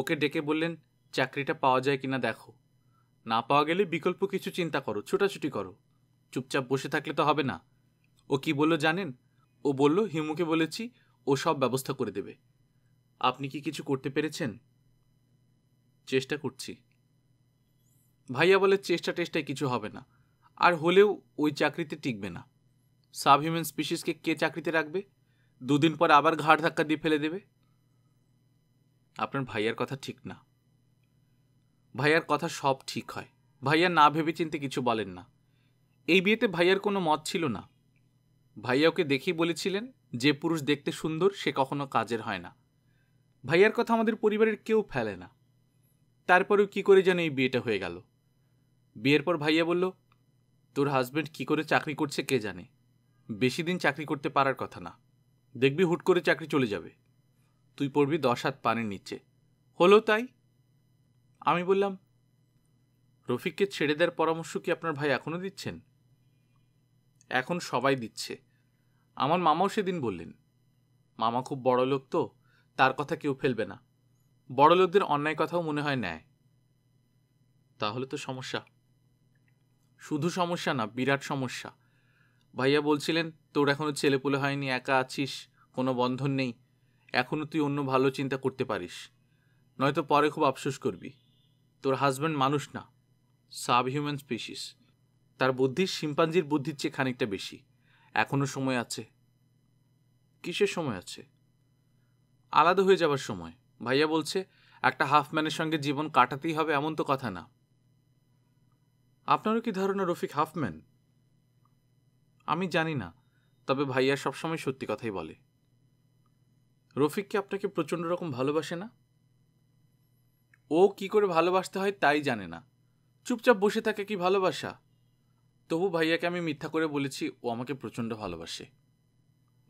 ওকে ডেকে বললেন চাকরিটা পাওয়া যায় কিনা দেখো না পাওয়া গেলে বিকল্প কিছু চিন্তা করো ছোটাছুটি করো চুপচাপ বসে থাকলে তো হবে না ও কি বলল জানেন ও বলল হিমুকে বলেছি ও সব ব্যবস্থা করে দেবে আপনি কি কিছু করতে পেরেছেন চেষ্টা করছি ভাইয়া বলে চেষ্টা টেষ্টায় কিছু হবে না আর হলেও ওই চাকরিতে টিকবে না সাব হিউম্যান স্পিসিসকে কে চাকরিতে রাখবে দুদিন পর আবার ঘাড় ধাক্কা দিয়ে ফেলে দেবে আপনার ভাইয়ার কথা ঠিক না ভাইয়ার কথা সব ঠিক হয় ভাইয়া না ভেবে চিনতে কিছু বলেন না এই বিয়েতে ভাইয়ার কোনো মত ছিল না ভাইয়া ওকে দেখেই বলেছিলেন যে পুরুষ দেখতে সুন্দর সে কখনো কাজের হয় না ভাইয়ার কথা আমাদের পরিবারের কেউ ফেলে না তারপরেও কি করে যেন এই বিয়েটা হয়ে গেল বিয়ের পর ভাইয়া বলল তোর হাজব্যান্ড কি করে চাকরি করছে কে জানে বেশি দিন চাকরি করতে পারার কথা না দেখবি হুট করে চাকরি চলে যাবে তুই পড়বি দশ হাত পানির নিচে হলো তাই আমি বললাম রফিককে ছেড়ে দেওয়ার পরামর্শ কি আপনার ভাই এখনও দিচ্ছেন এখন সবাই দিচ্ছে আমার মামাও সেদিন বললেন মামা খুব বড় লোক তো তার কথা কেউ ফেলবে না বড় লোকদের অন্যায় কথাও মনে হয় নেয় তাহলে তো সমস্যা শুধু সমস্যা না বিরাট সমস্যা ভাইয়া বলছিলেন তোর এখনও ছেলেপুলে হয়নি একা আছিস কোনো বন্ধন নেই এখনও তুই অন্য ভালো চিন্তা করতে পারিস নয়তো পরে খুব আফসোস করবি তোর হাজব্যান্ড মানুষ না সাব হিউম্যান স্পিসিস তার বুদ্ধি শিম্পাঞ্জির বুদ্ধির চেয়ে খানিকটা বেশি এখনও সময় আছে কিসের সময় আছে আলাদা হয়ে যাবার সময় ভাইয়া বলছে একটা হাফ ম্যানের সঙ্গে জীবন কাটাতেই হবে এমন তো কথা না আপনারও কি ধারণা রফিক হাফম্যান আমি জানি না তবে ভাইয়া সবসময় সত্যি কথাই বলে রফিক কি আপনাকে প্রচণ্ড রকম ভালোবাসে না ও কি করে ভালোবাসতে হয় তাই জানে না চুপচাপ বসে থাকে কি ভালোবাসা তবু ভাইয়াকে আমি মিথ্যা করে বলেছি ও আমাকে প্রচণ্ড ভালোবাসে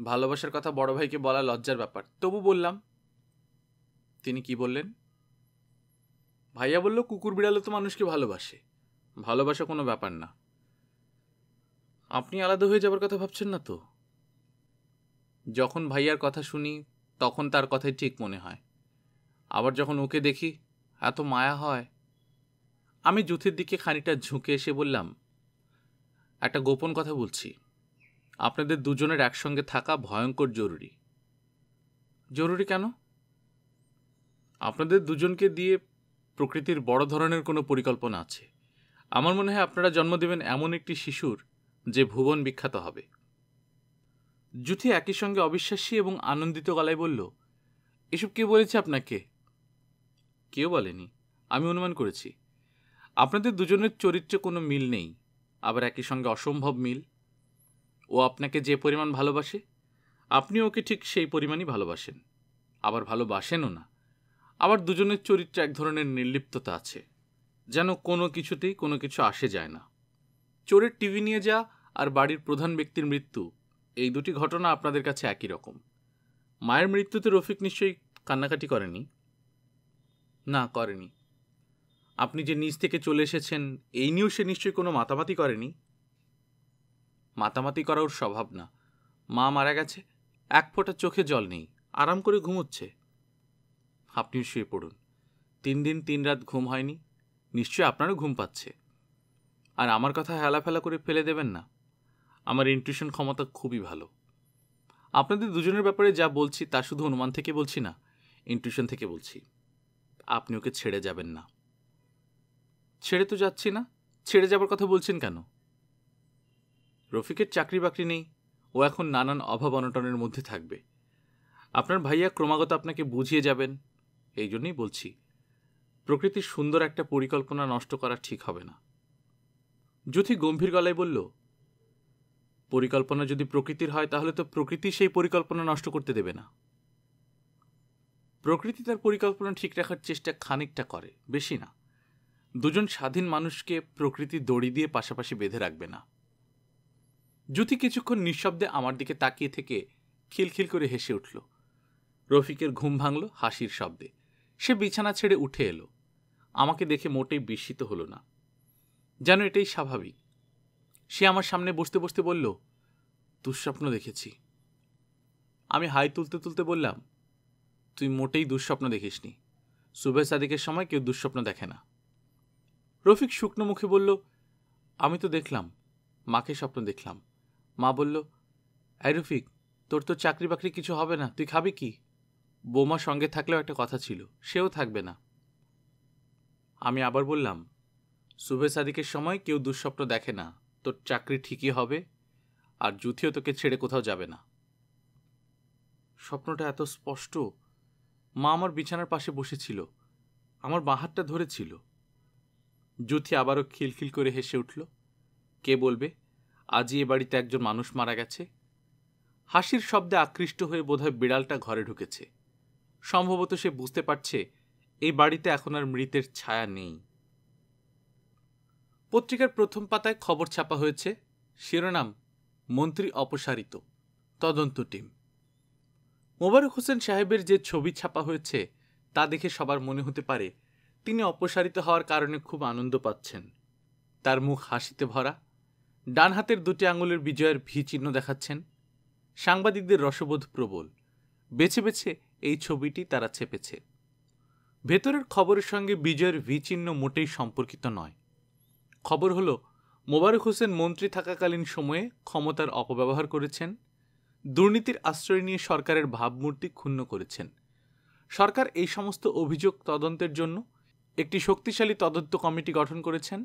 ভালোবাসার কথা বড় ভাইকে বলা লজ্জার ব্যাপার তবু বললাম তিনি কি বললেন ভাইয়া বলল কুকুর বিড়ালও তো মানুষকে ভালোবাসে ভালোবাসা কোনো ব্যাপার না আপনি আলাদা হয়ে যাবার কথা ভাবছেন না তো যখন ভাইয়ার কথা শুনি তখন তার কথাই ঠিক মনে হয় আবার যখন ওকে দেখি এত মায়া হয় আমি জুথির দিকে খানিকটা ঝুঁকে এসে বললাম একটা গোপন কথা বলছি আপনাদের দুজনের একসঙ্গে থাকা ভয়ঙ্কর জরুরি জরুরি কেন আপনাদের দুজনকে দিয়ে প্রকৃতির বড় ধরনের কোনো পরিকল্পনা আছে আমার মনে হয় আপনারা জন্ম দেবেন এমন একটি শিশুর যে ভুবন বিখ্যাত হবে জুথি একই সঙ্গে অবিশ্বাসী এবং আনন্দিত গলায় বলল এসব কে বলেছে আপনাকে কেউ বলেনি আমি অনুমান করেছি আপনাদের দুজনের চরিত্রে কোনো মিল নেই আবার একই সঙ্গে অসম্ভব মিল ও আপনাকে যে পরিমাণ ভালোবাসে আপনি ওকে ঠিক সেই পরিমাণই ভালোবাসেন আবার ভালোবাসেনও না আবার দুজনের চরিত্রে এক ধরনের নির্লিপ্ততা আছে যেন কোনো কিছুতেই কোনো কিছু আসে যায় না চোরের টিভি নিয়ে যা আর বাড়ির প্রধান ব্যক্তির মৃত্যু এই দুটি ঘটনা আপনাদের কাছে একই রকম মায়ের মৃত্যুতে রফিক নিশ্চয়ই কান্নাকাটি করেনি না করেনি আপনি যে নিজ থেকে চলে এসেছেন এই নিয়েও সে নিশ্চয়ই কোনো মাতামাতি করেনি মাতামাতি করা ওর স্বভাব না মা মারা গেছে এক ফোঁটা চোখে জল নেই আরাম করে ঘুমোচ্ছে আপনিও শুয়ে পড়ুন তিন দিন তিন রাত ঘুম হয়নি নিশ্চয়ই আপনারও ঘুম পাচ্ছে আর আমার কথা হেলাফেলা করে ফেলে দেবেন না আমার ইনটিউশন ক্ষমতা খুবই ভালো আপনাদের দুজনের ব্যাপারে যা বলছি তা শুধু অনুমান থেকে বলছি না ইনটিউশন থেকে বলছি আপনি ওকে ছেড়ে যাবেন না ছেড়ে তো যাচ্ছি না ছেড়ে যাবার কথা বলছেন কেন রফিকের চাকরি বাকরি নেই ও এখন নানান অভাব অনটনের মধ্যে থাকবে আপনার ভাইয়া ক্রমাগত আপনাকে বুঝিয়ে যাবেন এই জন্যই বলছি প্রকৃতির সুন্দর একটা পরিকল্পনা নষ্ট করা ঠিক হবে না যুথি গম্ভীর গলায় বলল পরিকল্পনা যদি প্রকৃতির হয় তাহলে তো প্রকৃতি সেই পরিকল্পনা নষ্ট করতে দেবে না প্রকৃতি তার পরিকল্পনা ঠিক রাখার চেষ্টা খানিকটা করে বেশি না দুজন স্বাধীন মানুষকে প্রকৃতি দড়ি দিয়ে পাশাপাশি বেঁধে রাখবে না জ্যোতি কিছুক্ষণ নিঃশব্দে আমার দিকে তাকিয়ে থেকে খিলখিল করে হেসে উঠল রফিকের ঘুম ভাঙল হাসির শব্দে সে বিছানা ছেড়ে উঠে এলো আমাকে দেখে মোটেই বিস্মিত হলো না যেন এটাই স্বাভাবিক সে আমার সামনে বসতে বসতে বলল দুঃস্বপ্ন দেখেছি আমি হাই তুলতে তুলতে বললাম তুই মোটেই দুঃস্বপ্ন দেখিসনি সুবে সাদিকের সময় কেউ দুঃস্বপ্ন দেখে না রফিক শুকনো মুখে বলল আমি তো দেখলাম মাকে স্বপ্ন দেখলাম মা বলল আই রফিক তোর তো চাকরি বাকরি কিছু হবে না তুই খাবি কি বৌমা সঙ্গে থাকলেও একটা কথা ছিল সেও থাকবে না আমি আবার বললাম সুবে সাদিকের সময় কেউ দুঃস্বপ্ন দেখে না তোর চাকরি ঠিকই হবে আর জুথিও তোকে ছেড়ে কোথাও যাবে না স্বপ্নটা এত স্পষ্ট মা আমার বিছানার পাশে বসেছিল আমার বাহারটা ধরেছিল জ্যোতি আবারও খিলখিল করে হেসে উঠল কে বলবে আজই এ বাড়িতে একজন মানুষ মারা গেছে হাসির শব্দে আকৃষ্ট হয়ে বোধহয় বিড়ালটা ঘরে ঢুকেছে সম্ভবত সে বুঝতে পারছে এই বাড়িতে এখন আর মৃতের ছায়া নেই পত্রিকার প্রথম পাতায় খবর ছাপা হয়েছে শিরোনাম মন্ত্রী অপসারিত তদন্ত টিম মোবারক হোসেন সাহেবের যে ছবি ছাপা হয়েছে তা দেখে সবার মনে হতে পারে তিনি অপসারিত হওয়ার কারণে খুব আনন্দ পাচ্ছেন তার মুখ হাসিতে ভরা ডান হাতের দুটি আঙুলের বিজয়ের ভি চিহ্ন দেখাচ্ছেন সাংবাদিকদের রসবোধ প্রবল বেছে বেছে এই ছবিটি তারা চেপেছে ভেতরের খবরের সঙ্গে বিজয়ের ভি চিহ্ন মোটেই সম্পর্কিত নয় খবর হলো মোবারক হোসেন মন্ত্রী থাকাকালীন সময়ে ক্ষমতার অপব্যবহার করেছেন দুর্নীতির আশ্রয় নিয়ে সরকারের ভাবমূর্তি ক্ষুণ্ণ করেছেন সরকার এই সমস্ত অভিযোগ তদন্তের জন্য একটি শক্তিশালী তদন্ত কমিটি গঠন করেছেন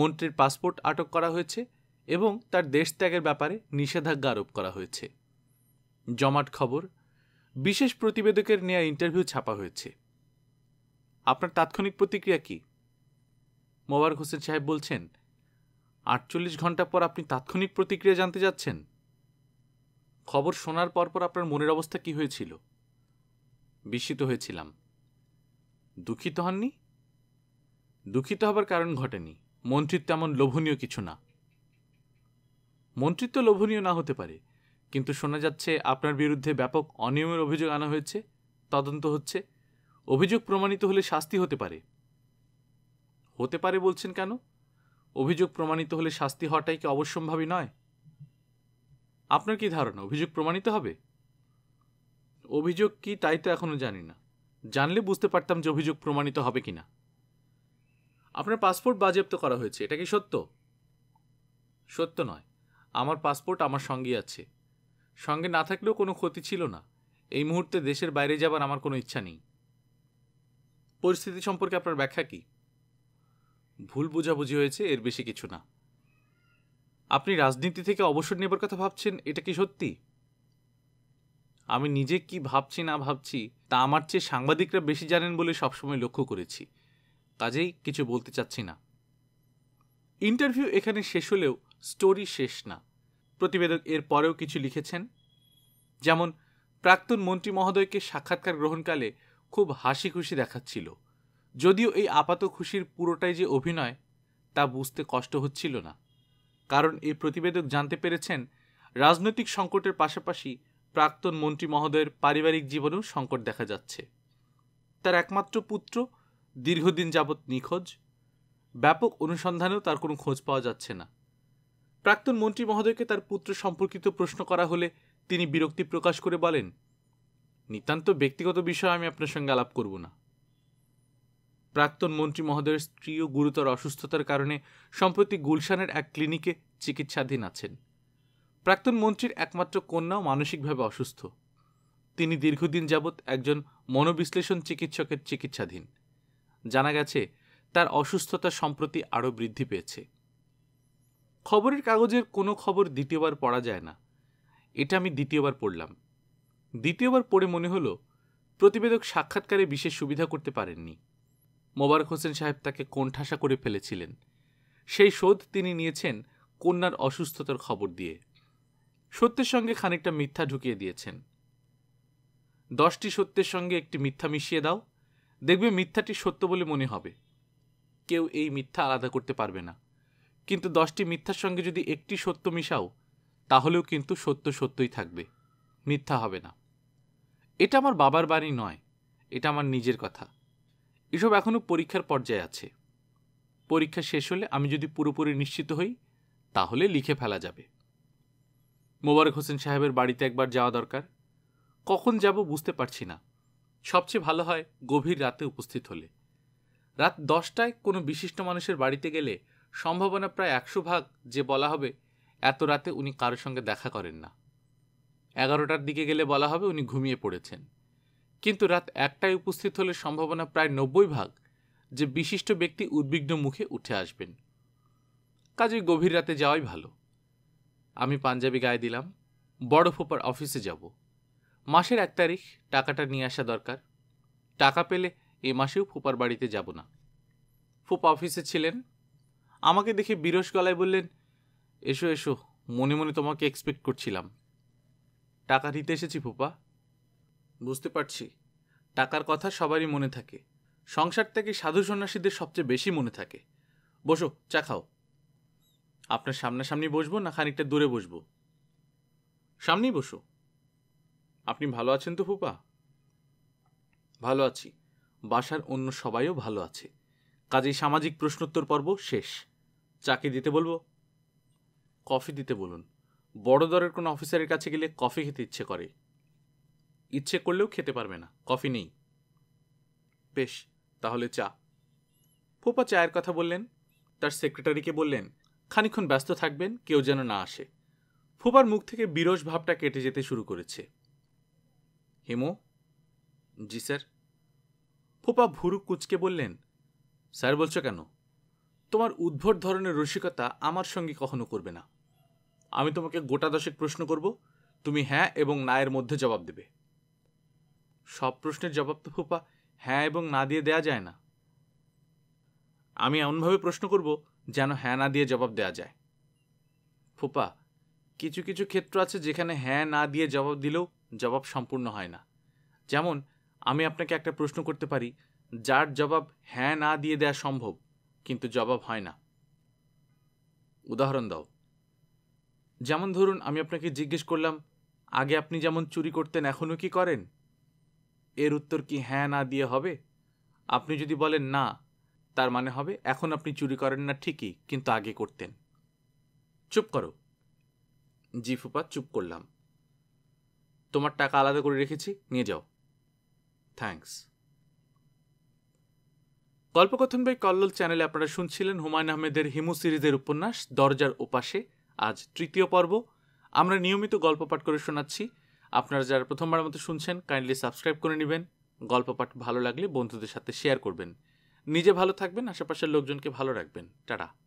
মন্ত্রীর পাসপোর্ট আটক করা হয়েছে এবং তার দেশ ত্যাগের ব্যাপারে নিষেধাজ্ঞা আরোপ করা হয়েছে জমাট খবর বিশেষ প্রতিবেদকের নেয়া ইন্টারভিউ ছাপা হয়েছে আপনার তাৎক্ষণিক প্রতিক্রিয়া কি মোবারক হোসেন সাহেব বলছেন আটচল্লিশ ঘন্টা পর আপনি তাৎক্ষণিক প্রতিক্রিয়া জানতে যাচ্ছেন খবর শোনার পরপর আপনার মনের অবস্থা কি হয়েছিল বিস্মিত হয়েছিলাম দুঃখিত হননি দুঃখিত হবার কারণ ঘটেনি মন্ত্রীর তেমন লোভনীয় কিছু না মন্ত্রিত্ব লোভনীয় না হতে পারে কিন্তু শোনা যাচ্ছে আপনার বিরুদ্ধে ব্যাপক অনিয়মের অভিযোগ আনা হয়েছে তদন্ত হচ্ছে অভিযোগ প্রমাণিত হলে শাস্তি হতে পারে হতে পারে বলছেন কেন অভিযোগ প্রমাণিত হলে শাস্তি হওয়াটাই কি অবশ্যম্ভাবী নয় আপনার কি ধারণা অভিযোগ প্রমাণিত হবে অভিযোগ কি তাই তো এখনও জানি না জানলে বুঝতে পারতাম যে অভিযোগ প্রমাণিত হবে কি না আপনার পাসপোর্ট বাজেয়াপ্ত করা হয়েছে এটা কি সত্য সত্য নয় আমার পাসপোর্ট আমার সঙ্গে আছে সঙ্গে না থাকলেও কোনো ক্ষতি ছিল না এই মুহূর্তে দেশের বাইরে যাবার আমার কোনো ইচ্ছা নেই পরিস্থিতি সম্পর্কে আপনার ব্যাখ্যা কি ভুল বোঝাবুঝি হয়েছে এর বেশি কিছু না আপনি রাজনীতি থেকে অবসর নেবার কথা ভাবছেন এটা কি সত্যি আমি নিজে কি ভাবছি না ভাবছি তা আমার চেয়ে সাংবাদিকরা বেশি জানেন বলে সবসময় লক্ষ্য করেছি কাজেই কিছু বলতে চাচ্ছি না ইন্টারভিউ এখানে শেষ হলেও স্টোরি শেষ না প্রতিবেদক এর পরেও কিছু লিখেছেন যেমন প্রাক্তন মন্ত্রী মহোদয়কে সাক্ষাৎকার গ্রহণকালে খুব হাসি খুশি দেখাচ্ছিল যদিও এই আপাত খুশির পুরোটাই যে অভিনয় তা বুঝতে কষ্ট হচ্ছিল না কারণ এই প্রতিবেদক জানতে পেরেছেন রাজনৈতিক সংকটের পাশাপাশি প্রাক্তন মন্ত্রী মহোদয়ের পারিবারিক জীবনেও সংকট দেখা যাচ্ছে তার একমাত্র পুত্র দীর্ঘদিন যাবৎ নিখোঁজ ব্যাপক অনুসন্ধানেও তার কোনো খোঁজ পাওয়া যাচ্ছে না প্রাক্তন মন্ত্রী মহোদয়কে তার পুত্র সম্পর্কিত প্রশ্ন করা হলে তিনি বিরক্তি প্রকাশ করে বলেন নিতান্ত ব্যক্তিগত বিষয়ে আমি আপনার সঙ্গে আলাপ করব না প্রাক্তন মন্ত্রী মহোদয়ের স্ত্রীও গুরুতর অসুস্থতার কারণে সম্প্রতি গুলশানের এক ক্লিনিকে চিকিৎসাধীন আছেন প্রাক্তন মন্ত্রীর একমাত্র কন্যাও মানসিকভাবে অসুস্থ তিনি দীর্ঘদিন যাবৎ একজন মনোবিশ্লেষণ চিকিৎসকের চিকিৎসাধীন জানা গেছে তার অসুস্থতা সম্প্রতি আরও বৃদ্ধি পেয়েছে খবরের কাগজের কোনো খবর দ্বিতীয়বার পড়া যায় না এটা আমি দ্বিতীয়বার পড়লাম দ্বিতীয়বার পড়ে মনে হলো প্রতিবেদক সাক্ষাৎকারে বিশেষ সুবিধা করতে পারেননি মোবারক হোসেন সাহেব তাকে কোণঠাসা করে ফেলেছিলেন সেই শোধ তিনি নিয়েছেন কন্যার অসুস্থতার খবর দিয়ে সত্যের সঙ্গে খানিকটা মিথ্যা ঢুকিয়ে দিয়েছেন দশটি সত্যের সঙ্গে একটি মিথ্যা মিশিয়ে দাও দেখবে মিথ্যাটি সত্য বলে মনে হবে কেউ এই মিথ্যা আলাদা করতে পারবে না কিন্তু দশটি মিথ্যার সঙ্গে যদি একটি সত্য মিশাও তাহলেও কিন্তু সত্য সত্যই থাকবে মিথ্যা হবে না এটা আমার বাবার বাড়ি নয় এটা আমার নিজের কথা এসব এখনও পরীক্ষার পর্যায়ে আছে পরীক্ষা শেষ হলে আমি যদি পুরোপুরি নিশ্চিত হই তাহলে লিখে ফেলা যাবে মোবারক হোসেন সাহেবের বাড়িতে একবার যাওয়া দরকার কখন যাব বুঝতে পারছি না সবচেয়ে ভালো হয় গভীর রাতে উপস্থিত হলে রাত দশটায় কোনো বিশিষ্ট মানুষের বাড়িতে গেলে সম্ভাবনা প্রায় একশো ভাগ যে বলা হবে এত রাতে উনি কারোর সঙ্গে দেখা করেন না এগারোটার দিকে গেলে বলা হবে উনি ঘুমিয়ে পড়েছেন কিন্তু রাত একটায় উপস্থিত হলে সম্ভাবনা প্রায় নব্বই ভাগ যে বিশিষ্ট ব্যক্তি উদ্বিগ্ন মুখে উঠে আসবেন কাজেই গভীর রাতে যাওয়াই ভালো আমি পাঞ্জাবি গায়ে দিলাম বড় ফোপার অফিসে যাব মাসের এক তারিখ টাকাটা নিয়ে আসা দরকার টাকা পেলে এ মাসেও ফোপার বাড়িতে যাব না ফোপা অফিসে ছিলেন আমাকে দেখে বিরস গলায় বললেন এসো এসো মনে মনে তোমাকে এক্সপেক্ট করছিলাম টাকা দিতে এসেছি ফোপা বুঝতে পারছি টাকার কথা সবারই মনে থাকে সংসার থেকে সাধু সন্ন্যাসীদের সবচেয়ে বেশি মনে থাকে বসো চা খাও আপনার সামনাসামনি বসবো না খানিকটা দূরে বসবো সামনেই বসো আপনি ভালো আছেন তো ফুপা ভালো আছি বাসার অন্য সবাইও ভালো আছে কাজেই সামাজিক প্রশ্নোত্তর পর্ব শেষ চাকি দিতে বলবো কফি দিতে বলুন বড় দরের কোনো অফিসারের কাছে গেলে কফি খেতে ইচ্ছে করে ইচ্ছে করলেও খেতে পারবে না কফি নেই বেশ তাহলে চা ফোপা চায়ের কথা বললেন তার সেক্রেটারিকে বললেন খানিক্ষণ ব্যস্ত থাকবেন কেউ যেন না আসে ফোপার মুখ থেকে বিরস ভাবটা কেটে যেতে শুরু করেছে হেমো জি স্যার ফোপা ভুরু কুচকে বললেন স্যার বলছো কেন তোমার উদ্ভট ধরনের রসিকতা আমার সঙ্গে কখনো করবে না আমি তোমাকে গোটা দশেক প্রশ্ন করব তুমি হ্যাঁ এবং না এর মধ্যে জবাব দেবে সব প্রশ্নের জবাব তো ফুপা হ্যাঁ এবং না দিয়ে দেয়া যায় না আমি এমনভাবে প্রশ্ন করব যেন হ্যাঁ না দিয়ে জবাব দেয়া যায় ফুপা কিছু কিছু ক্ষেত্র আছে যেখানে হ্যাঁ না দিয়ে জবাব দিলেও জবাব সম্পূর্ণ হয় না যেমন আমি আপনাকে একটা প্রশ্ন করতে পারি যার জবাব হ্যাঁ না দিয়ে দেয়া সম্ভব কিন্তু জবাব হয় না উদাহরণ দাও যেমন ধরুন আমি আপনাকে জিজ্ঞেস করলাম আগে আপনি যেমন চুরি করতেন এখনও কি করেন এর উত্তর কি হ্যাঁ না দিয়ে হবে আপনি যদি বলেন না তার মানে হবে এখন আপনি চুরি করেন না ঠিকই কিন্তু আগে করতেন চুপ করো জি ফুপা চুপ করলাম তোমার টাকা আলাদা করে রেখেছি নিয়ে যাও থ্যাংকস গল্পকথন বাই কল্লোল চ্যানেলে আপনারা শুনছিলেন হুমায়ুন আহমেদের হিমু সিরিজের উপন্যাস দরজার ওপাশে আজ তৃতীয় পর্ব আমরা নিয়মিত গল্প পাঠ করে শোনাচ্ছি আপনারা যারা প্রথমবারের মতো শুনছেন কাইন্ডলি সাবস্ক্রাইব করে নেবেন গল্প পাঠ ভালো লাগলে বন্ধুদের সাথে শেয়ার করবেন নিজে ভালো থাকবেন আশেপাশের লোকজনকে ভালো রাখবেন টাটা